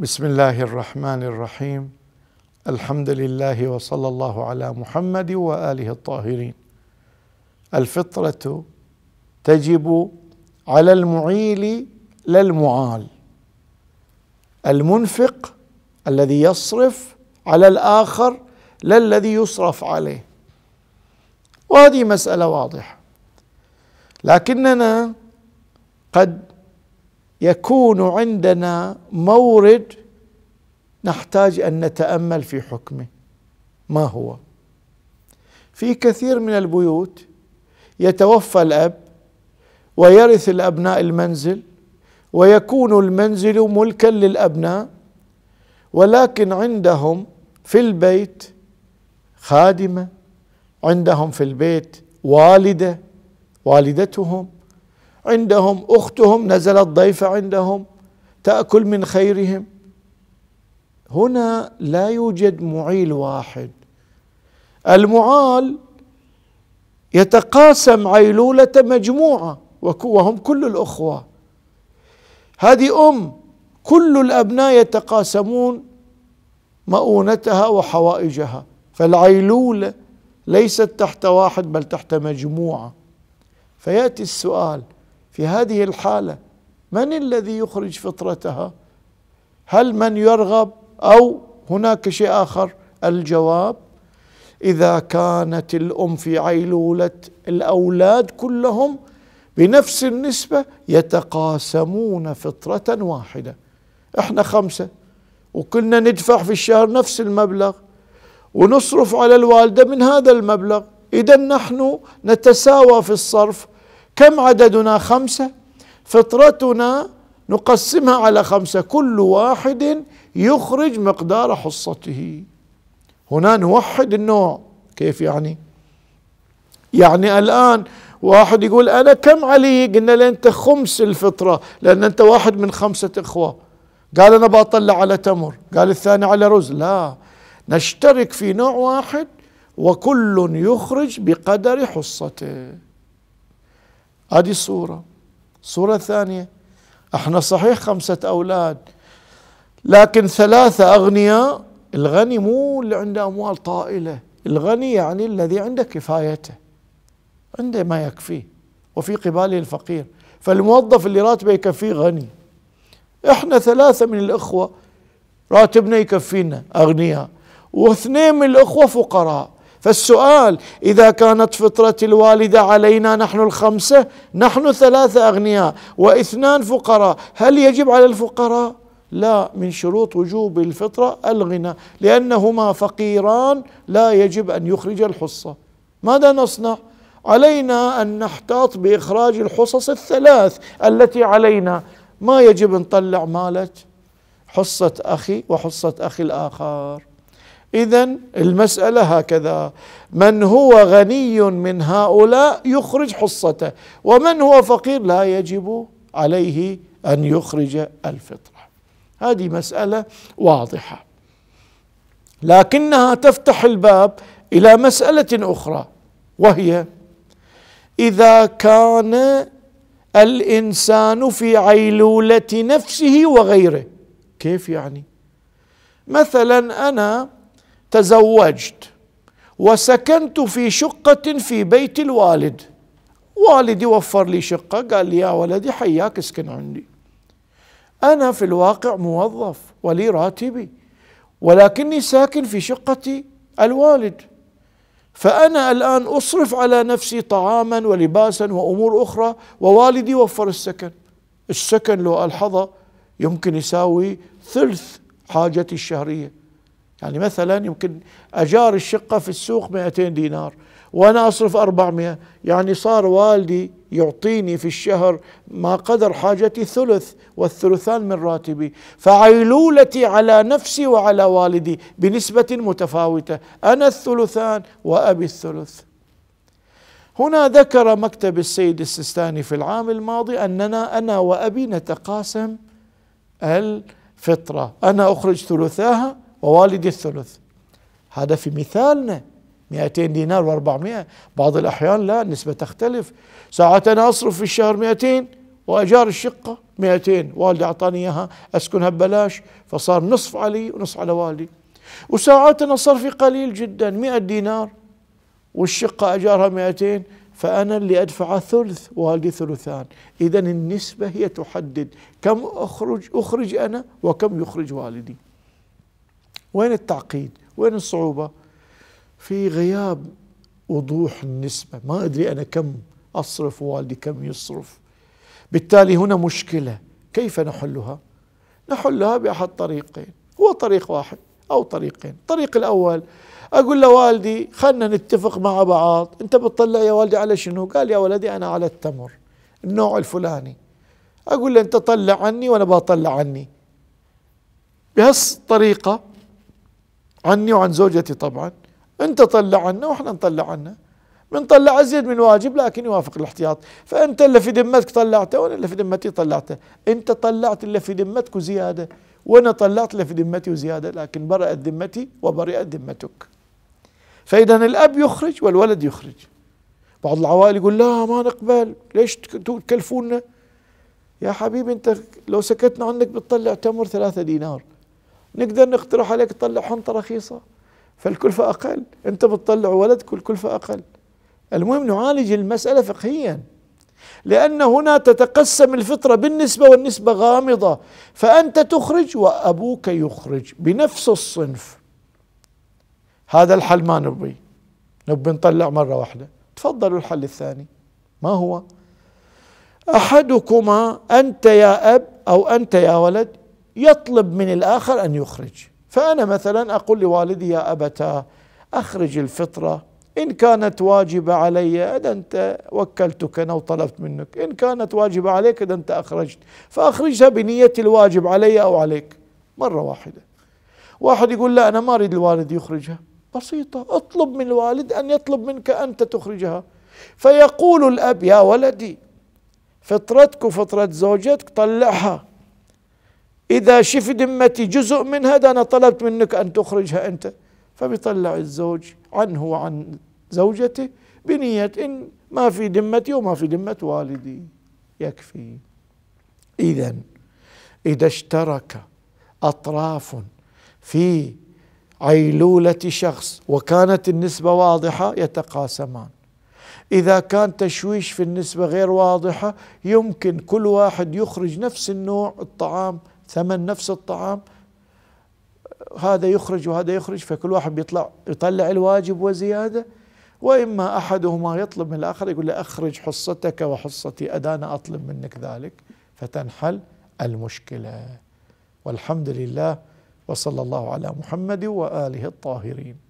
بسم الله الرحمن الرحيم الحمد لله وصلى الله على محمد واله الطاهرين الفطره تجب على المعيل لا المعال المنفق الذي يصرف على الاخر لا الذي يصرف عليه وهذه مساله واضحه لكننا قد يكون عندنا مورد نحتاج ان نتامل في حكمه ما هو في كثير من البيوت يتوفى الاب ويرث الابناء المنزل ويكون المنزل ملكا للابناء ولكن عندهم في البيت خادمه عندهم في البيت والده والدتهم عندهم اختهم نزلت ضيفه عندهم تاكل من خيرهم هنا لا يوجد معيل واحد المعال يتقاسم عيلوله مجموعه وهم كل الاخوه هذه ام كل الابناء يتقاسمون مؤونتها وحوائجها فالعيلوله ليست تحت واحد بل تحت مجموعه فياتي السؤال في هذه الحاله من الذي يخرج فطرتها هل من يرغب او هناك شيء اخر الجواب اذا كانت الام في عيلوله الاولاد كلهم بنفس النسبه يتقاسمون فطره واحده احنا خمسه وكنا ندفع في الشهر نفس المبلغ ونصرف على الوالده من هذا المبلغ اذا نحن نتساوى في الصرف كم عددنا خمسة فطرتنا نقسمها على خمسة كل واحد يخرج مقدار حصته هنا نوحد النوع كيف يعني يعني الآن واحد يقول أنا كم علي قلنا له أنت خمس الفطرة لأن أنت واحد من خمسة إخوة قال أنا بطلع على تمر قال الثاني على رز لا نشترك في نوع واحد وكل يخرج بقدر حصته هذه الصورة الصورة الثانية احنا صحيح خمسة أولاد لكن ثلاثة أغنياء الغني مو اللي عنده أموال طائلة الغني يعني الذي عنده كفايته عنده ما يكفيه وفي قباله الفقير فالموظف اللي راتبه يكفيه غني احنا ثلاثة من الإخوة راتبنا يكفينا أغنياء واثنين من الإخوة فقراء فالسؤال اذا كانت فطره الوالده علينا نحن الخمسه نحن ثلاثه اغنياء واثنان فقراء هل يجب على الفقراء لا من شروط وجوب الفطره الغنى لانهما فقيران لا يجب ان يخرج الحصه ماذا نصنع علينا ان نحتاط باخراج الحصص الثلاث التي علينا ما يجب نطلع مالت حصه اخي وحصه اخي الاخر إذا المسألة هكذا من هو غني من هؤلاء يخرج حصته ومن هو فقير لا يجب عليه أن يخرج الفطرة هذه مسألة واضحة لكنها تفتح الباب إلى مسألة أخرى وهي إذا كان الإنسان في عيلولة نفسه وغيره كيف يعني مثلا أنا تزوجت وسكنت في شقة في بيت الوالد والدي وفر لي شقة قال لي يا ولدي حياك اسكن عندي أنا في الواقع موظف ولي راتبي ولكني ساكن في شقة الوالد فأنا الآن أصرف على نفسي طعاما ولباسا وأمور أخرى ووالدي وفر السكن السكن لو ألحظه يمكن يساوي ثلث حاجتي الشهرية يعني مثلا يمكن أجار الشقة في السوق 200 دينار وأنا أصرف 400 يعني صار والدي يعطيني في الشهر ما قدر حاجتي ثلث والثلثان من راتبي فعيلولتي على نفسي وعلى والدي بنسبة متفاوتة أنا الثلثان وأبي الثلث هنا ذكر مكتب السيد السيستاني في العام الماضي أننا أنا وأبي نتقاسم الفطرة أنا أخرج ثلثاها ووالدي الثلث هذا في مثالنا 200 دينار و400 بعض الأحيان لا النسبة تختلف ساعات أنا أصرف في الشهر 200 وأجار الشقة 200 والدي أعطاني إياها أسكنها ببلاش فصار نصف علي ونصف على والدي وساعات أنا صرفي قليل جدا 100 دينار والشقة أجارها 200 فأنا اللي أدفع ثلث والدي ثلثان إذا النسبة هي تحدد كم أخرج أخرج أنا وكم يخرج والدي وين التعقيد وين الصعوبة في غياب وضوح النسبة ما أدري أنا كم أصرف ووالدي كم يصرف بالتالي هنا مشكلة كيف نحلها نحلها بأحد طريقين هو طريق واحد أو طريقين الطريق الأول أقول لوالدي خلنا نتفق مع بعض أنت بتطلع يا والدي على شنو قال يا ولدي أنا على التمر النوع الفلاني أقول له أنت طلع عني وأنا بطلع عني بهالطريقة عني وعن زوجتي طبعا انت طلع عنا واحنا نطلع عنا من طلع ازيد من واجب لكن يوافق الاحتياط فانت اللي في ذمتك طلعته وانا اللي في ذمتي طلعته انت طلعت اللي في ذمتك وزياده وانا طلعت اللي في ذمتي وزياده لكن برأت ذمتي وبرئت ذمتك فاذا الاب يخرج والولد يخرج بعض العوائل يقول لا ما نقبل ليش تكلفونا يا حبيبي انت لو سكتنا عنك بتطلع تمر ثلاثة دينار نقدر نقترح عليك تطلع حنطة رخيصة فالكلفة أقل أنت بتطلع ولدك والكلفة أقل المهم نعالج المسألة فقهيا لأن هنا تتقسم الفطرة بالنسبة والنسبة غامضة فأنت تخرج وأبوك يخرج بنفس الصنف هذا الحل ما نبي نبي نطلع مرة واحدة تفضلوا الحل الثاني ما هو أحدكما أنت يا أب أو أنت يا ولد يطلب من الآخر أن يخرج فأنا مثلا أقول لوالدي يا أبتا أخرج الفطرة إن كانت واجبة علي إذا أنت وكلتك أنا وطلبت منك إن كانت واجبة عليك إذا أنت أخرجت فأخرجها بنية الواجب علي أو عليك مرة واحدة واحد يقول لا أنا ما أريد الوالد يخرجها بسيطة اطلب من الوالد أن يطلب منك أنت تخرجها فيقول الأب يا ولدي فطرتك وفطرة زوجتك طلعها إذا شف ذمتي جزء من هذا أنا طلبت منك أن تخرجها أنت فبيطلع الزوج عنه وعن زوجته بنية إن ما في ذمتي وما في ذمة والدي يكفي إذا إذا اشترك أطراف في عيلولة شخص وكانت النسبة واضحة يتقاسمان إذا كان تشويش في النسبة غير واضحة يمكن كل واحد يخرج نفس النوع الطعام ثمن نفس الطعام هذا يخرج وهذا يخرج فكل واحد بيطلع يطلع الواجب وزياده واما احدهما يطلب من الاخر يقول له اخرج حصتك وحصتي ادانا اطلب منك ذلك فتنحل المشكله والحمد لله وصلى الله على محمد واله الطاهرين